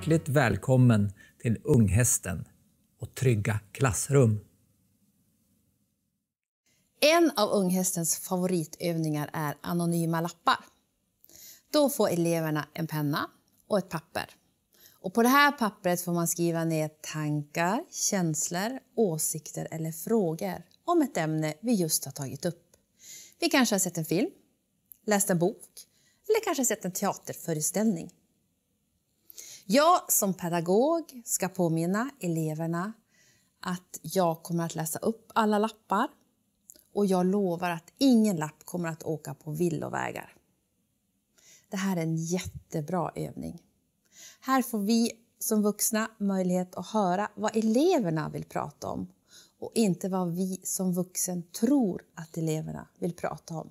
Hjärtligt välkommen till Unghästen och Trygga klassrum. En av Unghästens favoritövningar är anonyma lappar. Då får eleverna en penna och ett papper. Och på det här pappret får man skriva ner tankar, känslor, åsikter eller frågor om ett ämne vi just har tagit upp. Vi kanske har sett en film, läst en bok eller kanske sett en teaterföreställning. Jag som pedagog ska påminna eleverna att jag kommer att läsa upp alla lappar och jag lovar att ingen lapp kommer att åka på villovägar. Det här är en jättebra övning. Här får vi som vuxna möjlighet att höra vad eleverna vill prata om och inte vad vi som vuxen tror att eleverna vill prata om.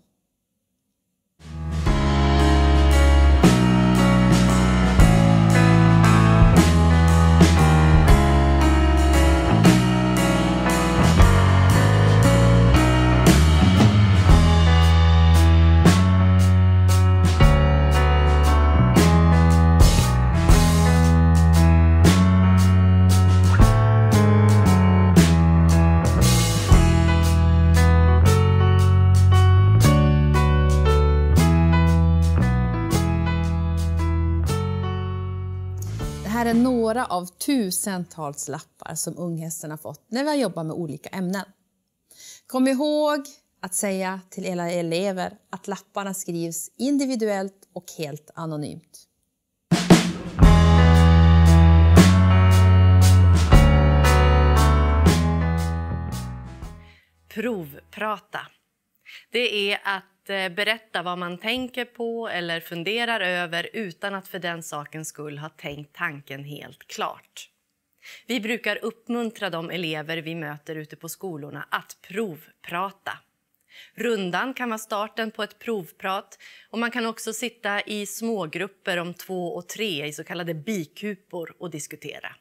några av tusentals lappar som Unghästen har fått när vi har jobbat med olika ämnen. Kom ihåg att säga till era elever att lapparna skrivs individuellt och helt anonymt. Provprata. Det är att Eh, berätta vad man tänker på eller funderar över utan att för den sakens skull ha tänkt tanken helt klart. Vi brukar uppmuntra de elever vi möter ute på skolorna att provprata. Rundan kan vara starten på ett provprat och man kan också sitta i smågrupper om två och tre i så kallade bikupor och diskutera.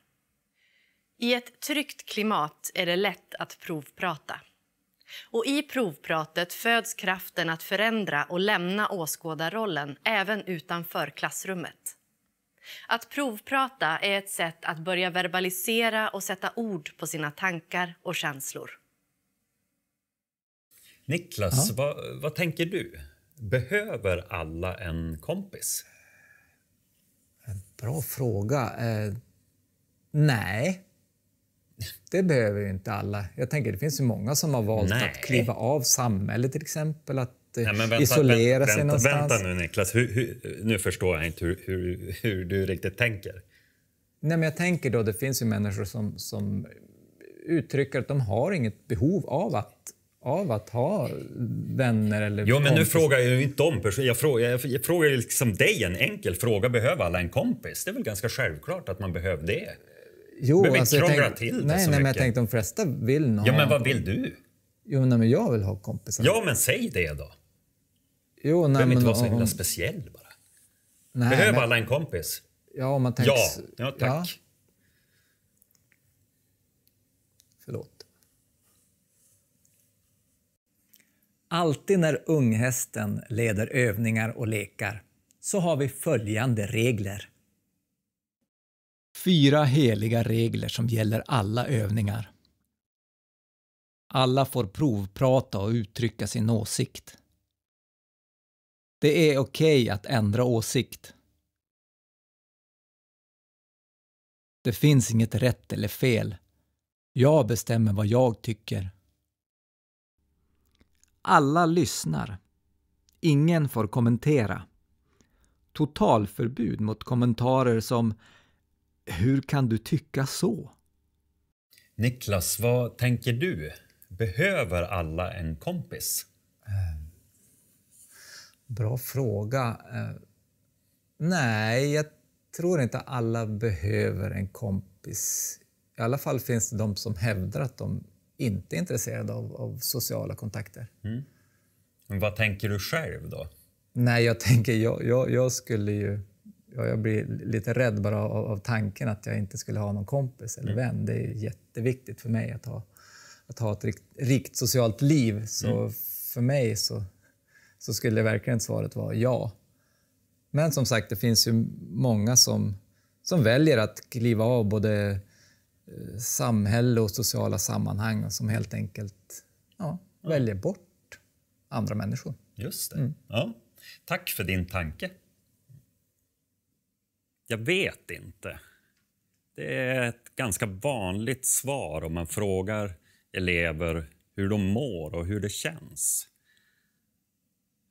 I ett tryggt klimat är det lätt att provprata. Och i provpratet föds kraften att förändra och lämna åskådarrollen även utanför klassrummet. Att provprata är ett sätt att börja verbalisera och sätta ord på sina tankar och känslor. Niklas, vad, vad tänker du? Behöver alla en kompis? Bra fråga. Eh, nej, det behöver ju inte alla. Jag tänker, det finns ju många som har valt Nej. att kliva av samhället till exempel, att eh, Nej, vänta, isolera vänta, sig vänta, någonstans. Vänta nu Niklas, hur, hur, nu förstår jag inte hur, hur, hur du riktigt tänker. Nej, men jag tänker då, det finns ju människor som, som uttrycker att de har inget behov av att av att ha vänner eller... Jo, men nu frågar jag ju inte om personer. Jag frågar, jag frågar liksom dig en enkel fråga. Behöver alla en kompis? Det är väl ganska självklart att man behöver det? Jo, men vi alltså, krånglar tänk, till det nej, så nej, men jag tänkte de flesta vill ha... Ja, men vad vill du? Jo, nej, men jag vill ha kompisar. Ja, men säg det då. Jo, nej, Behöver inte vara så himla speciell bara. Nej, Behöver men... alla en kompis? Ja, om man tänker... Ja, ja tack. Ja. Förlåt. Alltid när unghästen leder övningar och lekar så har vi följande regler. Fyra heliga regler som gäller alla övningar. Alla får provprata och uttrycka sin åsikt. Det är okej okay att ändra åsikt. Det finns inget rätt eller fel. Jag bestämmer vad jag tycker. Alla lyssnar. Ingen får kommentera. Totalförbud mot kommentarer som hur kan du tycka så? Niklas, vad tänker du? Behöver alla en kompis? Eh, bra fråga. Eh, nej, jag tror inte alla behöver en kompis. I alla fall finns det de som hävdar att de inte är intresserade av, av sociala kontakter. Mm. vad tänker du själv då? Nej, jag tänker jag, jag, jag skulle ju jag blir lite rädd bara av, av, tanken att jag inte skulle ha någon kompis eller mm. vän. Det är jätteviktigt för mig att ha, att ha ett rikt, rikt socialt liv. Så mm. för mig så, så skulle verkligen svaret vara ja. Men som sagt, det finns ju många som, som väljer att kliva av både eh, samhälle och sociala sammanhang och som helt enkelt ja, ja. väljer bort andra människor. Just det. Mm. Ja. Tack för din tanke. Jag vet inte. Det är ett ganska vanligt svar om man frågar elever hur de mår och hur det känns.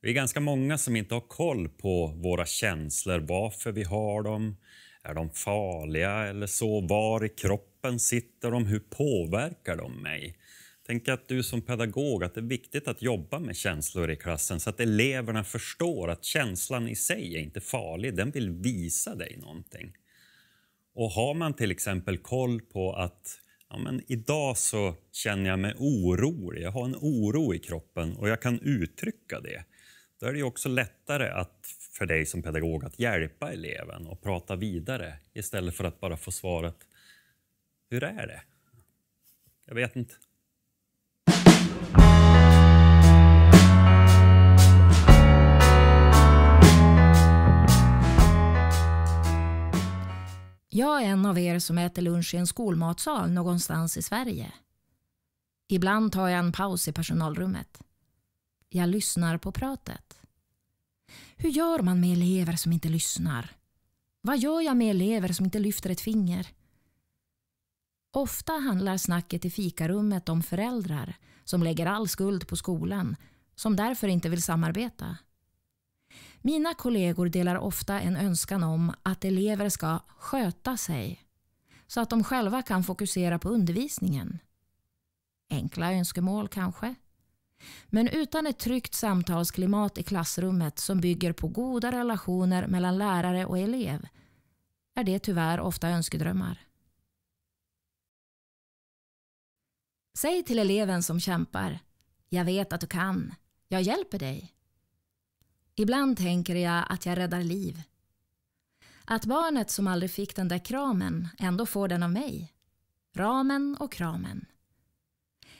Vi är ganska många som inte har koll på våra känslor, varför vi har dem, är de farliga eller så, var i kroppen sitter de, hur påverkar de mig? tänker att du som pedagog att det är viktigt att jobba med känslor i klassen så att eleverna förstår att känslan i sig är inte farlig, den vill visa dig någonting. Och har man till exempel koll på att ja, men idag så känner jag mig orolig, jag har en oro i kroppen och jag kan uttrycka det. Då är det också lättare att, för dig som pedagog att hjälpa eleven och prata vidare istället för att bara få svaret Hur är det? Jag vet inte. Jag är en av er som äter lunch i en skolmatsal någonstans i Sverige. Ibland tar jag en paus i personalrummet. Jag lyssnar på pratet. Hur gör man med elever som inte lyssnar? Vad gör jag med elever som inte lyfter ett finger? Ofta handlar snacket i fikarummet om föräldrar som lägger all skuld på skolan, som därför inte vill samarbeta. Mina kollegor delar ofta en önskan om att elever ska sköta sig så att de själva kan fokusera på undervisningen. Enkla önskemål kanske? Men utan ett tryggt samtalsklimat i klassrummet som bygger på goda relationer mellan lärare och elev är det tyvärr ofta önskedrömmar. Säg till eleven som kämpar, jag vet att du kan, jag hjälper dig. Ibland tänker jag att jag räddar liv. Att barnet som aldrig fick den där kramen ändå får den av mig. Ramen och kramen.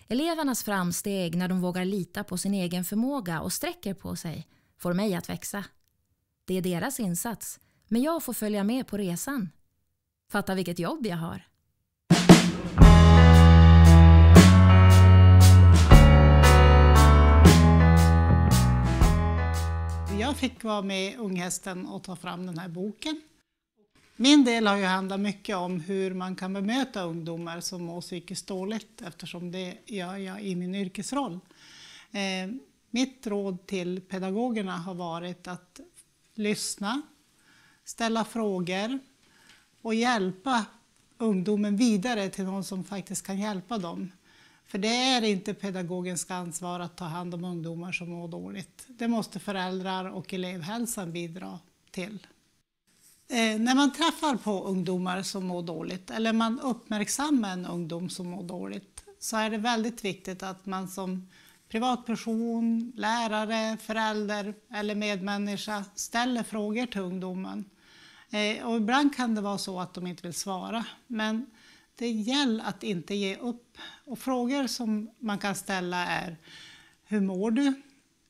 Elevernas framsteg när de vågar lita på sin egen förmåga och sträcker på sig får mig att växa. Det är deras insats, men jag får följa med på resan. Fatta vilket jobb jag har. jag fick vara med Unghästen och ta fram den här boken. Min del har ju handlat mycket om hur man kan bemöta ungdomar som mår psykiskt dåligt eftersom det gör jag i min yrkesroll. Eh, mitt råd till pedagogerna har varit att lyssna, ställa frågor och hjälpa ungdomen vidare till någon som faktiskt kan hjälpa dem. För det är inte pedagogens ansvar att ta hand om ungdomar som mår dåligt. Det måste föräldrar och elevhälsan bidra till. Eh, när man träffar på ungdomar som mår dåligt eller man uppmärksammar en ungdom som mår dåligt så är det väldigt viktigt att man som privatperson, lärare, förälder eller medmänniska ställer frågor till ungdomen. Eh, och ibland kan det vara så att de inte vill svara, men det gäller att inte ge upp. Och frågor som man kan ställa är Hur mår du?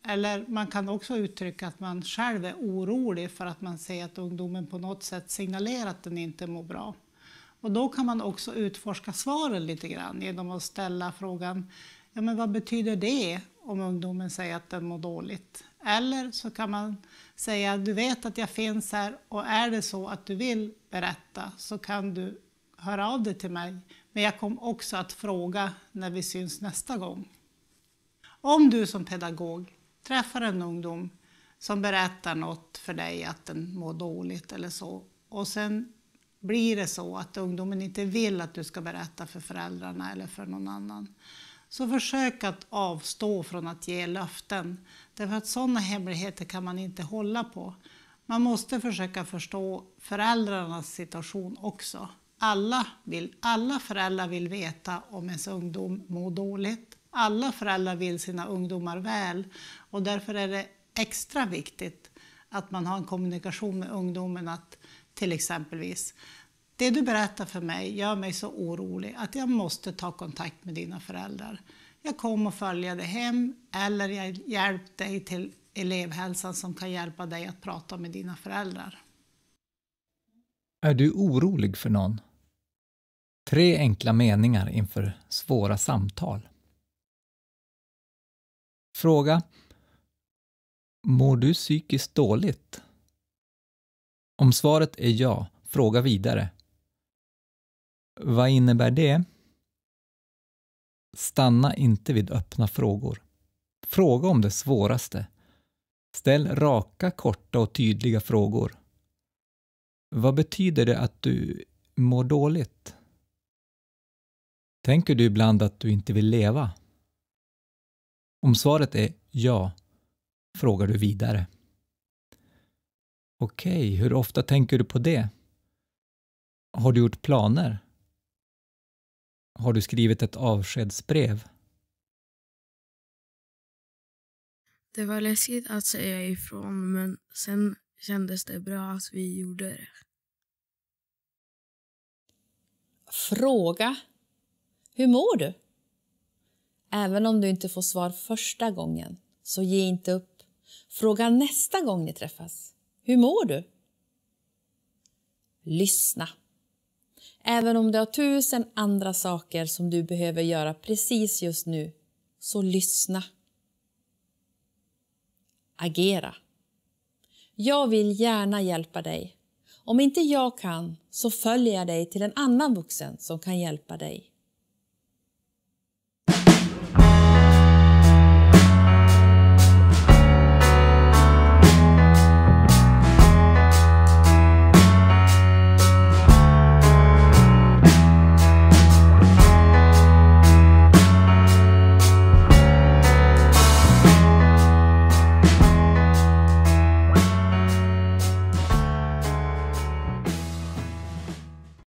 Eller man kan också uttrycka att man själv är orolig för att man ser att ungdomen på något sätt signalerar att den inte mår bra. Och då kan man också utforska svaren lite grann genom att ställa frågan ja, men vad betyder det om ungdomen säger att den mår dåligt? Eller så kan man säga du vet att jag finns här och är det så att du vill berätta så kan du Hör av dig till mig, men jag kommer också att fråga när vi syns nästa gång. Om du som pedagog träffar en ungdom som berättar något för dig att den mår dåligt eller så och sen blir det så att ungdomen inte vill att du ska berätta för föräldrarna eller för någon annan. Så försök att avstå från att ge löften, därför att sådana hemligheter kan man inte hålla på. Man måste försöka förstå föräldrarnas situation också. Alla, vill, alla föräldrar vill veta om ens ungdom mår dåligt. Alla föräldrar vill sina ungdomar väl och därför är det extra viktigt att man har en kommunikation med ungdomen att till exempelvis det du berättar för mig gör mig så orolig att jag måste ta kontakt med dina föräldrar. Jag kommer att följa dig hem eller jag hjälper dig till elevhälsan som kan hjälpa dig att prata med dina föräldrar. Är du orolig för någon? Tre enkla meningar inför svåra samtal. Fråga Mår du psykiskt dåligt? Om svaret är ja, fråga vidare. Vad innebär det? Stanna inte vid öppna frågor. Fråga om det svåraste. Ställ raka, korta och tydliga frågor. Vad betyder det att du mår dåligt? Tänker du ibland att du inte vill leva? Om svaret är ja, frågar du vidare. Okej, okay, hur ofta tänker du på det? Har du gjort planer? Har du skrivit ett avskedsbrev? Det var läskigt att säga ifrån men sen kändes det bra att vi gjorde det. Fråga hur mår du? Även om du inte får svar första gången, så ge inte upp. Fråga nästa gång ni träffas. Hur mår du? Lyssna. Även om du har tusen andra saker som du behöver göra precis just nu, så lyssna. Agera. Jag vill gärna hjälpa dig. Om inte jag kan så följer jag dig till en annan vuxen som kan hjälpa dig.